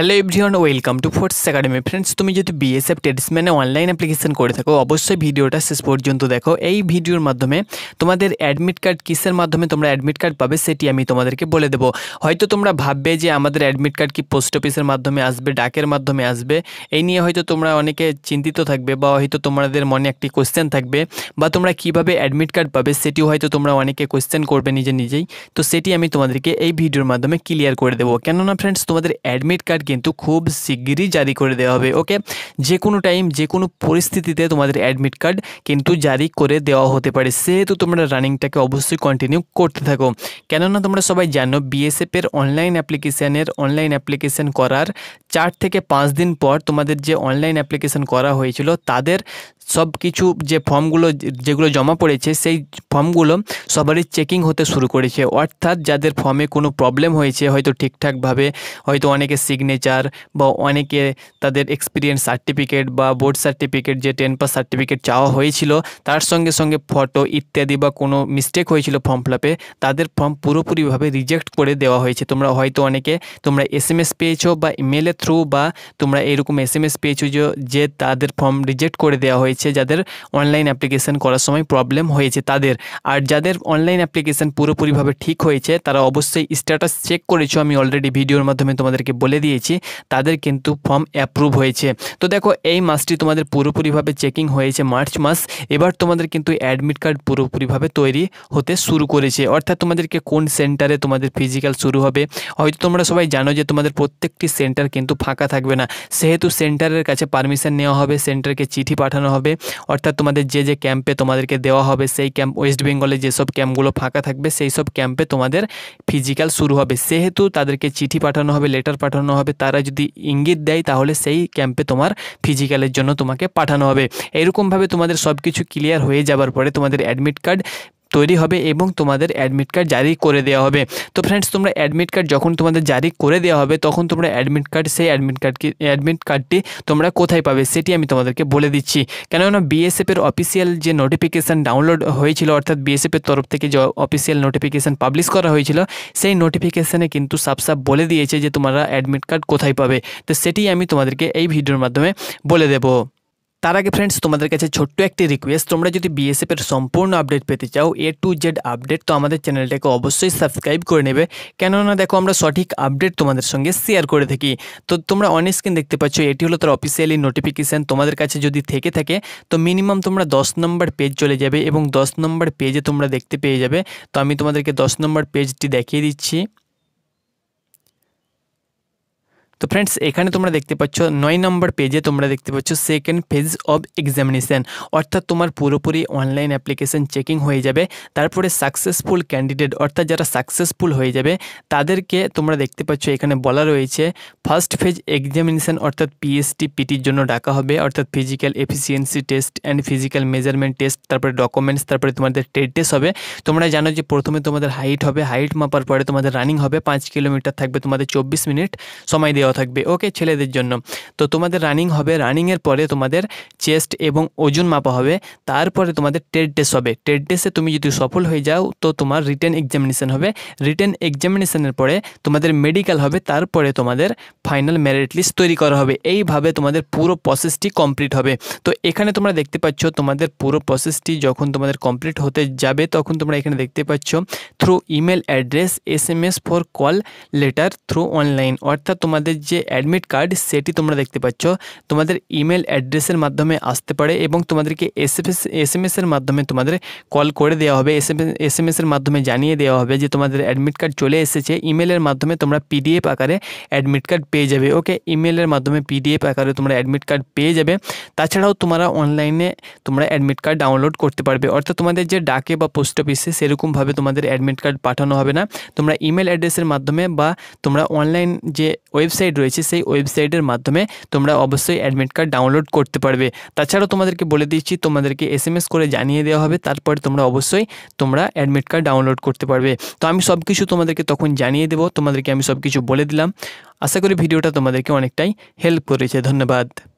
hello everyone welcome to Force Academy friends তুমি যদি BSF ট্রেডসম্যানে online application করে থাকো অবশ্যই ভিডিওটা শেষ পর্যন্ত দেখো এই ভিডিওর মাধ্যমে তোমাদের অ্যাডমিট কার্ড কিসের মাধ্যমে তোমরা অ্যাডমিট কার্ড পাবে সেটি আমি তোমাদেরকে বলে দেবো হয়তো তোমরা ভাববে যে আমাদের অ্যাডমিট কার্ড কি পোস্ট অফিসের মাধ্যমে আসবে ডাকের মাধ্যমে আসবে এই নিয়ে হয়তো তোমরা অনেকে চিন্তিত থাকবে বা হয়তো তোমাদের মনে একটি কোয়েশ্চেন থাকবে বা তোমরা কিভাবে অ্যাডমিট কার্ড পাবে সেটিও হয়তো তোমরা অনেকে কোয়েশ্চেন করবে নিজে নিজেই তো সেটি আমি তোমাদেরকে এই ভিডিওর মাধ্যমে ক্লিয়ার করে দেবো কেননা ফ্রেন্ডস তোমাদের অ্যাডমিট কার্ড কিন্তু খুব শিগগিরই জারি করে দেওয়া হবে ওকে যে কোনো টাইম যে কোনো পরিস্থিতিতে তোমাদের অ্যাডমিট কার্ড কিন্তু জারি করে দেওয়া হতে পারে সেহেতু তোমরা রানিংটাকে অবশ্যই কন্টিনিউ করতে থাকো কেননা তোমরা সবাই জানো বিএসএফের অনলাইন অ্যাপ্লিকেশানের অনলাইন অ্যাপ্লিকেশান করার চার থেকে পাঁচ দিন পর তোমাদের যে অনলাইন অ্যাপ্লিকেশান করা হয়েছিল তাদের সব কিছু যে ফর্মগুলো যেগুলো জমা পড়েছে সেই ফর্মগুলো সবারই চেকিং হতে শুরু করেছে অর্থাৎ যাদের ফর্মে কোনো প্রবলেম হয়েছে হয়তো ঠিকঠাকভাবে হয়তো অনেকে সিগনেচার বা অনেকে তাদের এক্সপিরিয়েন্স সার্টিফিকেট বা বোর্ড সার্টিফিকেট যে টেন পাস সার্টিফিকেট চাওয়া হয়েছিল তার সঙ্গে সঙ্গে ফটো ইত্যাদি বা কোনো মিস্টেক হয়েছিল ফর্ম ফিলাপে তাদের ফর্ম পুরোপুরিভাবে রিজেক্ট করে দেওয়া হয়েছে তোমরা হয়তো অনেকে তোমরা এস এম এস পেয়েছো বা ইমেলের থ্রু বা তোমরা এরকম এস এম এস পেয়েছো যে তাদের ফর্ম রিজেক্ট করে দেওয়া হয়েছে হয়েছে যাদের অনলাইন অ্যাপ্লিকেশান করার সময় প্রবলেম হয়েছে তাদের আর যাদের অনলাইন অ্যাপ্লিকেশান পুরোপুরিভাবে ঠিক হয়েছে তারা অবশ্যই স্ট্যাটাস চেক করেছো আমি অলরেডি ভিডিওর মাধ্যমে তোমাদেরকে বলে দিয়েছি তাদের কিন্তু ফর্ম অ্যাপ্রুভ হয়েছে তো দেখো এই মাসটি তোমাদের পুরোপুরিভাবে চেকিং হয়েছে মার্চ মাস এবার তোমাদের কিন্তু অ্যাডমিট কার্ড পুরোপুরিভাবে তৈরি হতে শুরু করেছে অর্থাৎ তোমাদেরকে কোন সেন্টারে তোমাদের ফিজিক্যাল শুরু হবে হয়তো তোমরা সবাই জানো যে তোমাদের প্রত্যেকটি সেন্টার কিন্তু ফাঁকা থাকবে না সেহেতু সেন্টারের কাছে পারমিশন নেওয়া হবে সেন্টারকে চিঠি পাঠানো হবে হবে অর্থাৎ তোমাদের যে যে ক্যাম্পে তোমাদেরকে দেওয়া হবে সেই ক্যাম্প ওয়েস্ট বেঙ্গলে যেসব ক্যাম্পগুলো ফাঁকা থাকবে সেই সব ক্যাম্পে তোমাদের ফিজিক্যাল শুরু হবে সেহেতু তাদেরকে চিঠি পাঠানো হবে লেটার পাঠানো হবে তারা যদি ইঙ্গিত দেয় তাহলে সেই ক্যাম্পে তোমার ফিজিক্যালের জন্য তোমাকে পাঠানো হবে এরকমভাবে তোমাদের সব কিছু ক্লিয়ার হয়ে যাবার পরে তোমাদের অ্যাডমিট কার্ড তৈরি হবে এবং তোমাদের অ্যাডমিট কার্ড জারি করে দেওয়া হবে তো ফ্রেন্ডস তোমরা অ্যাডমিট কার্ড যখন তোমাদের জারি করে দেওয়া হবে তখন তোমরা অ্যাডমিট কার্ড সেই অ্যাডমিট কার্ডকে অ্যাডমিট কার্ডটি তোমরা কোথায় পাবে সেটি আমি তোমাদেরকে বলে দিচ্ছি কেননা বিএসএফের অফিসিয়াল যে নোটিফিকেশান ডাউনলোড হয়েছিল অর্থাৎ বিএসএফের তরফ থেকে যে অফিসিয়াল নোটিফিকেশান পাবলিশ করা হয়েছিল সেই নোটিফিকেশানে কিন্তু সাফসাফ বলে দিয়েছে যে তোমরা অ্যাডমিট কার্ড কোথায় পাবে তো সেটি আমি তোমাদেরকে এই ভিডিওর মাধ্যমে বলে দেবো তার আগে ফ্রেন্ডস তোমাদের কাছে ছোট্ট একটি রিকোয়েস্ট তোমরা যদি বিএসএফ এর সম্পূর্ণ আপডেট পেতে চাও এ টু জেড আপডেট তো আমাদের চ্যানেলটাকে অবশ্যই সাবস্ক্রাইব করে নেবে কেননা দেখো আমরা সঠিক আপডেট তোমাদের সঙ্গে শেয়ার করে থাকি তো তোমরা অন স্ক্রিন দেখতে পাচ্ছ এটি হলো তার অফিসিয়ালি নোটিফিকেশান তোমাদের কাছে যদি থেকে থাকে তো মিনিমাম তোমরা দশ নম্বর পেজ চলে যাবে এবং দশ নম্বর পেজে তোমরা দেখতে পেয়ে যাবে তো আমি তোমাদেরকে দশ নম্বর পেজটি দেখিয়ে দিচ্ছি তো ফ্রেন্ডস এখানে তোমরা দেখতে পাচ্ছ নয় নম্বর পেজে তোমরা দেখতে পাচ্ছ সেকেন্ড ফেজ অব এক্সামিনেশান অর্থাৎ তোমার পুরোপুরি অনলাইন অ্যাপ্লিকেশান চেকিং হয়ে যাবে তারপরে সাকসেসফুল ক্যান্ডিডেট অর্থাৎ যারা সাকসেসফুল হয়ে যাবে তাদেরকে তোমরা দেখতে পাচ্ছ এখানে বলা রয়েছে ফার্স্ট ফেজ এক্সামিনেশান অর্থাৎ পিএসটি পিটির জন্য ডাকা হবে অর্থাৎ physical efficiency test and physical measurement test তারপরে ডকুমেন্টস তারপরে তোমাদের টেড টেস্ট হবে তোমরা জানো যে প্রথমে তোমাদের হাইট হবে হাইট মাপার পরে তোমাদের রানিং হবে পাঁচ কিলোমিটার থাকবে তোমাদের চব্বিশ মিনিট সময় দেওয়া দেওয়া থাকবে ওকে ছেলেদের জন্য তো তোমাদের রানিং হবে রানিংয়ের পরে তোমাদের চেস্ট এবং ওজন মাপা হবে তারপরে তোমাদের টেট টেস্ট হবে টেট টেস্টে তুমি যদি সফল হয়ে যাও তো তোমার রিটেন এক্সামিনেশান হবে রিটেন এক্সামিনেশানের পরে তোমাদের মেডিকেল হবে তারপরে তোমাদের ফাইনাল মেরিট লিস্ট তৈরি করা হবে এইভাবে তোমাদের পুরো প্রসেসটি কমপ্লিট হবে তো এখানে তোমরা দেখতে পাচ্ছ তোমাদের পুরো প্রসেসটি যখন তোমাদের কমপ্লিট হতে যাবে তখন তোমরা এখানে দেখতে পাচ্ছ through email address S M S for call letter through online অর্থাৎ তোমাদের যে অ্যাডমিট কার্ড সেটি তোমরা দেখতে পাচ্ছ তোমাদের ইমেল অ্যাড্রেসের মাধ্যমে আসতে পারে এবং তোমাদেরকে এসএমএস এস এর মাধ্যমে তোমাদের কল করে দেওয়া হবে এস এম এর মাধ্যমে জানিয়ে দেওয়া হবে যে তোমাদের অ্যাডমিট কার্ড চলে এসেছে ইমেলের মাধ্যমে তোমরা পিডিএফ আকারে অ্যাডমিট কার্ড পেয়ে যাবে ওকে ইমেলের মাধ্যমে পিডিএফ আকারে তোমরা অ্যাডমিট কার্ড পেয়ে যাবে তাছাড়াও তোমরা অনলাইনে তোমরা অ্যাডমিট কার্ড ডাউনলোড করতে পারবে অর্থাৎ তোমাদের যে ডাকে বা পোস্ট অফিসে সেরকমভাবে তোমাদের অ্যাডমিট কার্ড পাঠানো হবে না তোমরা ইমেল অ্যাড্রেসের মাধ্যমে বা তোমরা অনলাইন যে ওয়েবসাইট ওয়েবসাইট রয়েছে সেই ওয়েবসাইটের মাধ্যমে তোমরা অবশ্যই অ্যাডমিট কার্ড ডাউনলোড করতে পারবে তাছাড়াও তোমাদেরকে বলে দিচ্ছি তোমাদেরকে এস করে জানিয়ে দেওয়া হবে তারপরে তোমরা অবশ্যই তোমরা অ্যাডমিট কার্ড ডাউনলোড করতে পারবে তো আমি সব কিছু তোমাদেরকে তখন জানিয়ে দেবো তোমাদেরকে আমি সব কিছু বলে দিলাম আশা করি ভিডিওটা তোমাদেরকে অনেকটাই হেল্প করেছে ধন্যবাদ